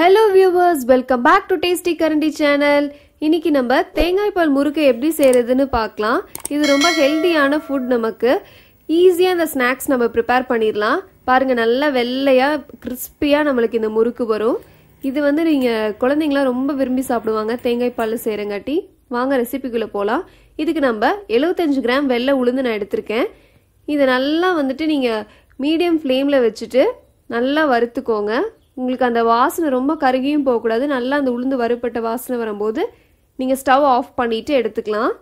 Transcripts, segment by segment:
hello viewers welcome back to tasty Karandi channel இன்னைக்கு நம்ம தேங்காய் பால் முறுக்கு எப்படி செய்கிறதுன்னு பார்க்கலாம் இது ரொம்ப ஹெல்தியான ஃபுட் நமக்கு ஈஸியாக இந்த ஸ்நாக்ஸ் நம்ம ப்ரிப்பேர் பண்ணிடலாம் பாருங்கள் நல்லா வெள்ளையாக கிறிஸ்பியாக நம்மளுக்கு இந்த முறுக்கு வரும் இது வந்து நீங்கள் குழந்தைங்களாம் ரொம்ப விரும்பி சாப்பிடுவாங்க தேங்காய் பால் செய்கிறங்காட்டி வாங்க ரெசிபிக்குள்ளே போகலாம் இதுக்கு நம்ம எழுபத்தஞ்சு கிராம் வெள்ளை உளுந்து நான் எடுத்திருக்கேன் இதை நல்லா வந்துட்டு நீங்கள் மீடியம் ஃப்ளேமில் வச்சுட்டு நல்லா வறுத்துக்கோங்க உங்களுக்கு அந்த வாசனை ரொம்ப கருகியும் போகக்கூடாது நல்லா அந்த உளுந்து வறுப்பட்ட வாசனை வரும்போது நீங்கள் ஸ்டவ் ஆஃப் பண்ணிவிட்டு எடுத்துக்கலாம்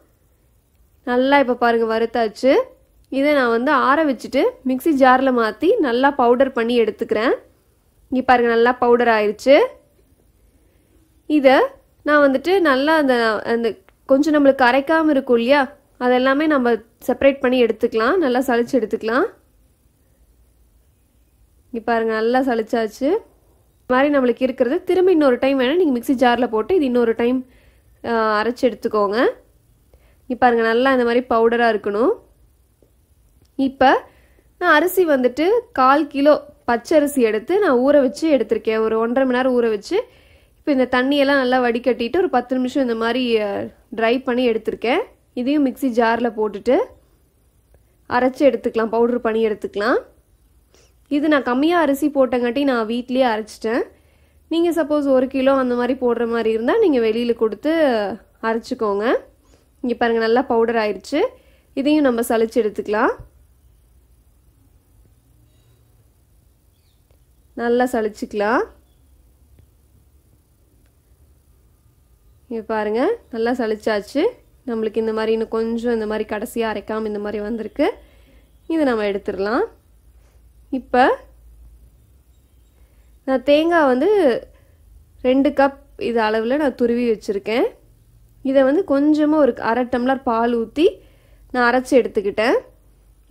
நல்லா இப்போ பாருங்கள் வறுத்தாச்சு இதை நான் வந்து ஆற வச்சுட்டு மிக்சி ஜாரில் மாற்றி நல்லா பவுடர் பண்ணி எடுத்துக்கிறேன் இங்கே பாருங்கள் நல்லா பவுடர் ஆயிடுச்சு இதை நான் வந்துட்டு நல்லா அந்த அந்த கொஞ்சம் நம்மளுக்கு கரைக்காமல் இருக்கும் இல்லையா அதெல்லாமே நம்ம செப்பரேட் பண்ணி எடுத்துக்கலாம் நல்லா சளிச்சு எடுத்துக்கலாம் இங்கே பாருங்கள் நல்லா சளிச்சாச்சு மாதிரி நம்மளுக்கு இருக்கிறது திரும்ப இன்னொரு டைம் வேணால் நீங்கள் மிக்சி ஜாரில் போட்டு இது இன்னொரு டைம் அரைச்சி எடுத்துக்கோங்க இப்போ பாருங்கள் நல்லா இந்த மாதிரி பவுடராக இருக்கணும் இப்போ நான் அரிசி வந்துட்டு கால் கிலோ பச்சரிசி எடுத்து நான் ஊற வச்சு எடுத்திருக்கேன் ஒரு ஒன்றரை மணி நேரம் ஊற வச்சு இப்போ இந்த தண்ணியெல்லாம் நல்லா வடிகட்டிட்டு ஒரு பத்து நிமிஷம் இந்த மாதிரி ட்ரை பண்ணி எடுத்திருக்கேன் இதையும் மிக்சி ஜாரில் போட்டுட்டு அரைச்சி எடுத்துக்கலாம் பவுட்ரு பண்ணி எடுத்துக்கலாம் இது நான் கம்மியாக அரிசி போட்டங்காட்டி நான் வீட்லேயே அரைச்சிட்டேன் நீங்கள் சப்போஸ் ஒரு கிலோ அந்த மாதிரி போடுற மாதிரி இருந்தால் நீங்கள் வெளியில் கொடுத்து அரைச்சிக்கோங்க இங்கே பாருங்கள் நல்லா பவுடர் ஆயிடுச்சு இதையும் நம்ம சளிச்சு எடுத்துக்கலாம் நல்லா சளிச்சிக்கலாம் இங்கே பாருங்கள் நல்லா சளிச்சாச்சு நம்மளுக்கு இந்த மாதிரி இன்னும் கொஞ்சம் இந்த மாதிரி கடைசியாக அரைக்காமல் இந்த மாதிரி வந்திருக்கு இதை நம்ம எடுத்துடலாம் இப்போ நான் தேங்காய் வந்து ரெண்டு கப் இது அளவில் நான் துருவி வச்சுருக்கேன் இதை வந்து கொஞ்சமாக ஒரு அரை டம்ளர் பால் ஊற்றி நான் அரைச்சி எடுத்துக்கிட்டேன்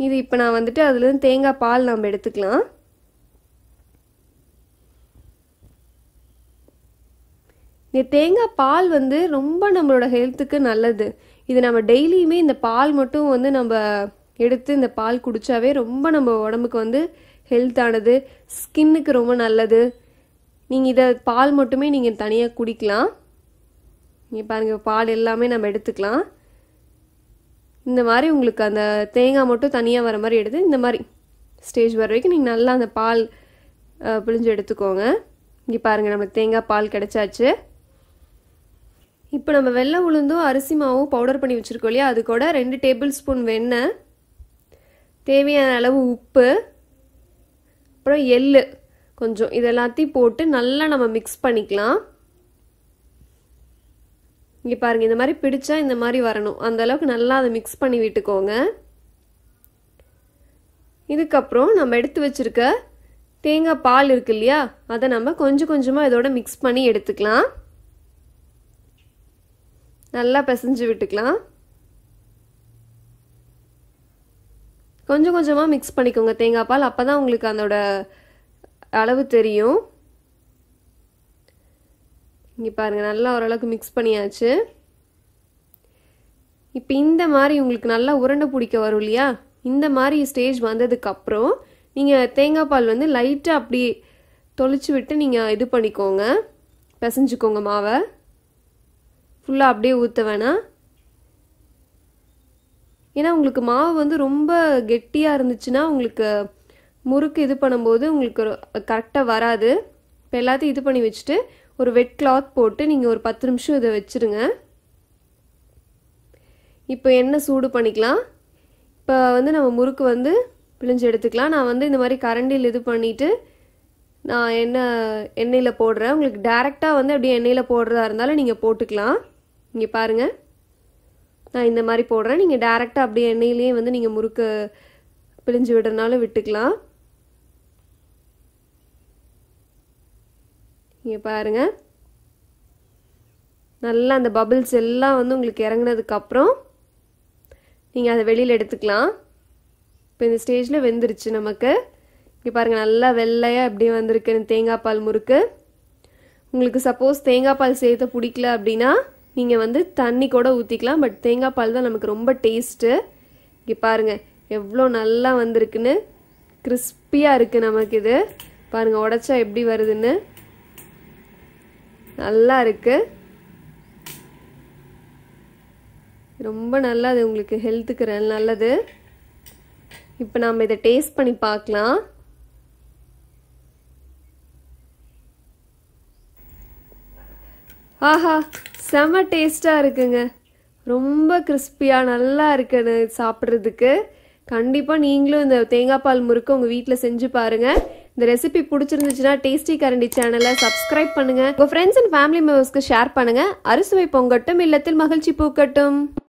இது இப்போ நான் வந்துட்டு அதுலேருந்து தேங்காய் பால் நம்ம எடுத்துக்கலாம் இந்த தேங்காய் பால் வந்து ரொம்ப நம்மளோட ஹெல்த்துக்கு நல்லது இது நம்ம டெய்லியுமே இந்த பால் மட்டும் வந்து நம்ம எடுத்து இந்த பால் குடித்தாவே ரொம்ப நம்ம உடம்புக்கு வந்து ஹெல்த்தானது ஸ்கின்னுக்கு ரொம்ப நல்லது நீங்கள் இதை பால் மட்டுமே நீங்கள் தனியாக குடிக்கலாம் நீங்கள் பாருங்கள் பால் எல்லாமே நம்ம எடுத்துக்கலாம் இந்த மாதிரி உங்களுக்கு அந்த தேங்காய் மட்டும் தனியாக வர மாதிரி எடுத்து இந்த மாதிரி ஸ்டேஜ் வர வரைக்கும் நீங்கள் நல்லா அந்த பால் பிழிஞ்சு எடுத்துக்கோங்க இங்கே பாருங்கள் நம்ம தேங்காய் பால் கிடச்சாச்சு இப்போ நம்ம வெள்ளை உளுந்தும் அரிசி மாவும் பவுடர் பண்ணி வச்சுருக்கோம் இல்லையா அது கூட ரெண்டு டேபிள் ஸ்பூன் வெண்ணெய் தேவையான அளவு உப்பு அப்புறம் எள் கொஞ்சம் இதெல்லாத்தையும் போட்டு நல்லா நம்ம மிக்ஸ் பண்ணிக்கலாம் இங்கே பாருங்கள் இந்த மாதிரி பிடிச்சா இந்த மாதிரி வரணும் அந்த அளவுக்கு நல்லா அதை மிக்ஸ் பண்ணி விட்டுக்கோங்க இதுக்கப்புறம் நம்ம எடுத்து வச்சுருக்க தேங்காய் பால் இருக்கு இல்லையா அதை நம்ம கொஞ்சம் கொஞ்சமாக இதோட மிக்ஸ் பண்ணி எடுத்துக்கலாம் நல்லா பிசைஞ்சு விட்டுக்கலாம் கொஞ்சம் கொஞ்சமாக மிக்ஸ் பண்ணிக்கோங்க தேங்காய் பால் அப்போ தான் உங்களுக்கு அதோட அளவு தெரியும் இங்கே பாருங்கள் நல்லா ஓரளவுக்கு மிக்ஸ் பண்ணியாச்சு இப்போ இந்த மாதிரி உங்களுக்கு நல்லா உருண்டை பிடிக்க வரும் இல்லையா இந்த மாதிரி ஸ்டேஜ் வந்ததுக்கப்புறம் நீங்கள் தேங்காய் பால் வந்து லைட்டாக அப்படி தொளிச்சு விட்டு நீங்கள் இது பண்ணிக்கோங்க பிசைஞ்சுக்கோங்க மாவை ஃபுல்லாக அப்படியே ஊற்ற வேணாம் ஏன்னா உங்களுக்கு மாவு வந்து ரொம்ப கெட்டியாக இருந்துச்சுன்னா உங்களுக்கு முறுக்கு இது பண்ணும்போது உங்களுக்கு கரெக்டாக வராது இப்போ எல்லாத்தையும் இது பண்ணி வச்சுட்டு ஒரு வெட் கிளாத் போட்டு நீங்கள் ஒரு பத்து நிமிஷம் இதை வச்சுருங்க இப்போ எண்ணெய் சூடு பண்ணிக்கலாம் இப்போ வந்து நம்ம முறுக்கு வந்து பிழிஞ்சு எடுத்துக்கலாம் நான் வந்து இந்த மாதிரி கரண்டியில் இது பண்ணிவிட்டு நான் எண்ணெய் எண்ணெயில் போடுறேன் உங்களுக்கு டேரெக்டாக வந்து அப்படியே எண்ணெயில் போடுறதா இருந்தாலும் நீங்கள் போட்டுக்கலாம் இங்கே பாருங்கள் நான் இந்த மாதிரி போடுறேன் நீங்கள் டேரெக்டாக அப்படியே எண்ணெயிலேயே வந்து நீங்கள் முறுக்கு பிழிஞ்சு விடுறதுனால விட்டுக்கலாம் நீங்கள் பாருங்கள் நல்லா அந்த பபிள்ஸ் எல்லாம் வந்து உங்களுக்கு இறங்கினதுக்கப்புறம் நீங்கள் அதை வெளியில் எடுத்துக்கலாம் இப்போ இந்த ஸ்டேஜில் வெந்துருச்சு நமக்கு இங்கே பாருங்கள் நல்லா வெள்ளையாக எப்படி வந்திருக்கு தேங்காய் பால் முறுக்கு உங்களுக்கு சப்போஸ் தேங்காய் பால் சேர்த்து பிடிக்கல அப்படின்னா நீங்கள் வந்து தண்ணி கூட ஊற்றிக்கலாம் பட் தேங்காய் பால் தான் நமக்கு ரொம்ப டேஸ்ட்டு இங்கே பாருங்கள் எவ்வளோ நல்லா வந்திருக்குன்னு கிறிஸ்பியாக இருக்குது நமக்கு இது பாருங்கள் உடச்சா எப்படி வருதுன்னு நல்லா இருக்குது ரொம்ப நல்லது உங்களுக்கு ஹெல்த்துக்கு நல்லது இப்போ நாம் இதை டேஸ்ட் பண்ணி பார்க்கலாம் ஆஹா செம டேஸ்ட்டாக இருக்குங்க ரொம்ப கிறிஸ்பியாக நல்லா இருக்குது சாப்பிட்றதுக்கு கண்டிப்பாக நீங்களும் இந்த தேங்காய் பால் முறுக்கு உங்கள் வீட்டில் செஞ்சு பாருங்கள் இந்த ரெசிபி பிடிச்சிருந்துச்சுன்னா டேஸ்டி கரண்டி சேனலை சப்ஸ்கிரைப் பண்ணுங்கள் உங்கள் ஃப்ரெண்ட்ஸ் அண்ட் ஃபேமிலி மெம்பர்ஸ்க்கு ஷேர் பண்ணுங்கள் அறுசுவை பொங்கட்டும் இல்லத்தில் மகிழ்ச்சி பூக்கட்டும்